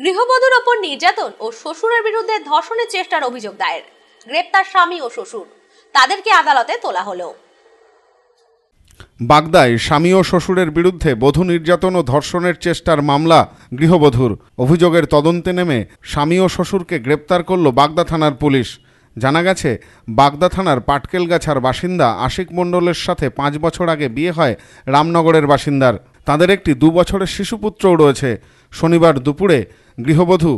গৃহবধূর ওপর নির্যাতন ও শ্বশুরের বিরুদ্ধে ধর্ষণের চেষ্টার অভিযোগ দায়ের গ্রেপ্তার স্বামী ও শ্বশুর তাদেরকে আদালতে তোলা হলো বাগদায় স্বামী ও শ্বশুরের বিরুদ্ধে বধূ নির্যাতন ও ধর্ষণের চেষ্টার মামলা গৃহবধূর অভিযোগের তদন্তে নেমে স্বামী ও শ্বশুরকে গ্রেপ্তার করল বাগদা থানার পুলিশ জানা গেছে বাগদা থানার পাটকেলগাছার বাসিন্দা আশিক মণ্ডলের সাথে পাঁচ বছর আগে বিয়ে হয় রামনগরের বাসিন্দার তাদের একটি দু বছরের শিশুপুত্রও রয়েছে শনিবার দুপুরে গৃহবধূ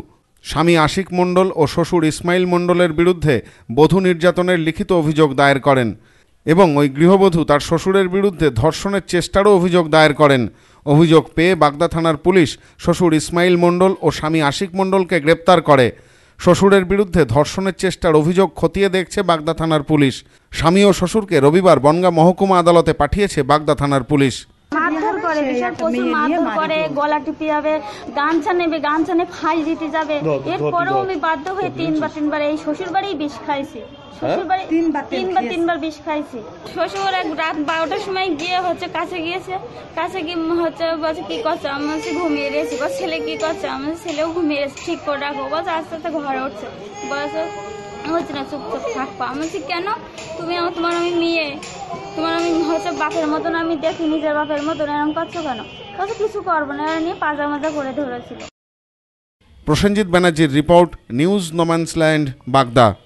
স্বামী আশিক মণ্ডল ও শ্বশুর ইসমাইল মণ্ডলের বিরুদ্ধে বধূ নির্যাতনের লিখিত অভিযোগ দায়ের করেন এবং ওই গৃহবধূ তার শ্বশুরের বিরুদ্ধে ধর্ষণের চেষ্টারও অভিযোগ দায়ের করেন অভিযোগ পেয়ে বাগদা থানার পুলিশ শ্বশুর ইসমাইল মণ্ডল ও স্বামী আশিক মণ্ডলকে গ্রেপ্তার করে শ্বশুরের বিরুদ্ধে ধর্ষণের চেষ্টার অভিযোগ খতিয়ে দেখছে বাগদা থানার পুলিশ স্বামী ও শ্বশুরকে রবিবার বনগা মহকুমা আদালতে পাঠিয়েছে বাগদা থানার পুলিশ করে বিশাল প্রচুর মারধর করে গলা টিপে যাবে গামছা নেবে গামছা ফাঁস দিতে যাবে এরপরও আমি বাধ্য হয়ে তিনবার তিনবার এই শ্বশুর বাড়ি বিষ খাইছি হ্যাঁ? কাছে গিয়েছে কাছে গিয়ে হচ্ছে বলছে কি করছে ঘুমিয়ে বল ছেলে কি করছে ছেলেও ঠিক করে রাখো বলছে আস্তে আস্তে ঘরে উঠছে হচ্ছে না আমি বলছি কেন তুমি তোমার আমি মেয়ে বাপের মতন আমি দেখি নিজের বাপের মতন এরকম করছো কেন তাহলে কিছু করবো না এরা নিয়ে পাজার মধ্যে করে ধরেছিল প্রসেনজিৎ ব্যানার্জির রিপোর্ট নিউজ নোম্যান্সল্যান্ড বাগদা